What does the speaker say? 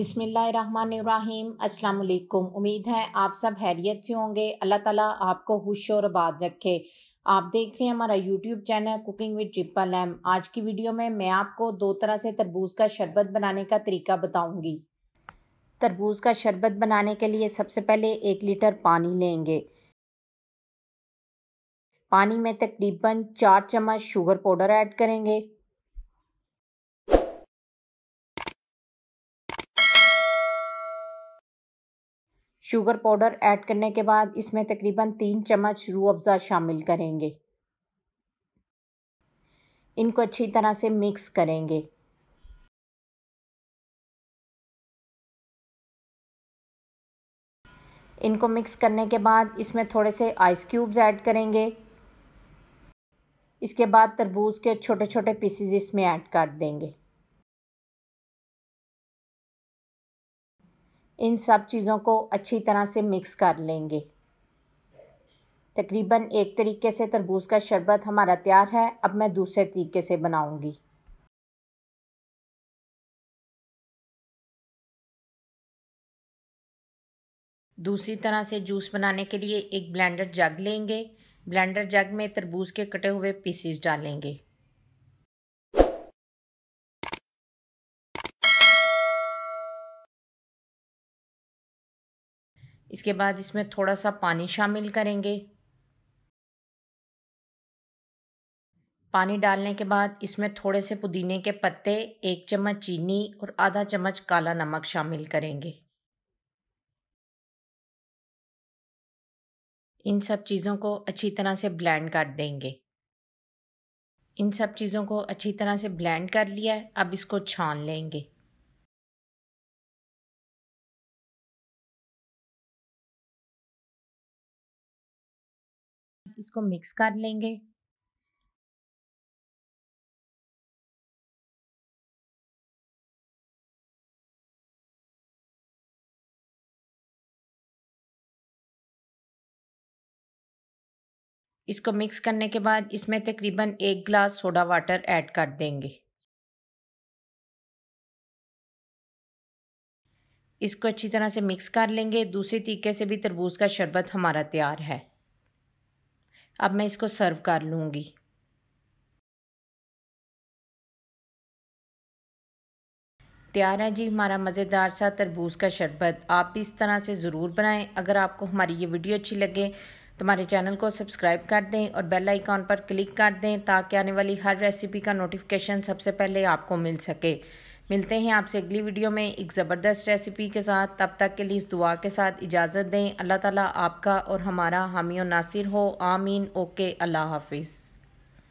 अस्सलाम वालेकुम उम्मीद है आप सब हैरियत से होंगे अल्लाह ताला आपको खुश और आबाद रखे आप देख रहे हैं हमारा YouTube channel cooking with triple m आज की वीडियो में मैं आपको दो तरह से तरबूज का शरबत बनाने का तरीका बताऊंगी तरबूज का शरबत बनाने के लिए सबसे पहले एक लीटर पानी लेंगे पानी में तकरीबन चार चम्मच शुगर पाउडर ऐड करेंगे शुगर पाउडर ऐड करने के बाद इसमें तकरीबन तीन चम्मच रू अफ़ज़ा शामिल करेंगे इनको अच्छी तरह से मिक्स करेंगे इनको मिक्स करने के बाद इसमें थोड़े से आइस क्यूब्स ऐड करेंगे इसके बाद तरबूज के छोटे छोटे पीसीज इसमें ऐड कर देंगे इन सब चीज़ों को अच्छी तरह से मिक्स कर लेंगे तकरीबन एक तरीके से तरबूज का शरबत हमारा तैयार है अब मैं दूसरे तरीके से बनाऊंगी दूसरी तरह से जूस बनाने के लिए एक ब्लेंडर जग लेंगे ब्लेंडर जग में तरबूज के कटे हुए पीसीस डालेंगे इसके बाद इसमें थोड़ा सा पानी शामिल करेंगे पानी डालने के बाद इसमें थोड़े से पुदीने के पत्ते एक चम्मच चीनी और आधा चम्मच काला नमक शामिल करेंगे इन सब चीज़ों को अच्छी तरह से ब्लेंड कर देंगे इन सब चीज़ों को अच्छी तरह से ब्लेंड कर लिया है अब इसको छान लेंगे इसको मिक्स कर लेंगे इसको मिक्स करने के बाद इसमें तकरीबन एक ग्लास सोडा वाटर ऐड कर देंगे इसको अच्छी तरह से मिक्स कर लेंगे दूसरे तरीके से भी तरबूज का शरबत हमारा तैयार है अब मैं इसको सर्व कर लूँगी तैयार है जी हमारा मज़ेदार सा तरबूज का शरबत आप इस तरह से ज़रूर बनाएं अगर आपको हमारी ये वीडियो अच्छी लगे तो हमारे चैनल को सब्सक्राइब कर दें और बेल आइकॉन पर क्लिक कर दें ताकि आने वाली हर रेसिपी का नोटिफिकेशन सबसे पहले आपको मिल सके मिलते हैं आपसे अगली वीडियो में एक ज़बरदस्त रेसिपी के साथ तब तक के लिए इस दुआ के साथ इजाज़त दें अल्लाह ताला आपका और हमारा हामी नासिर हो आमीन ओके अल्लाह हाफिज़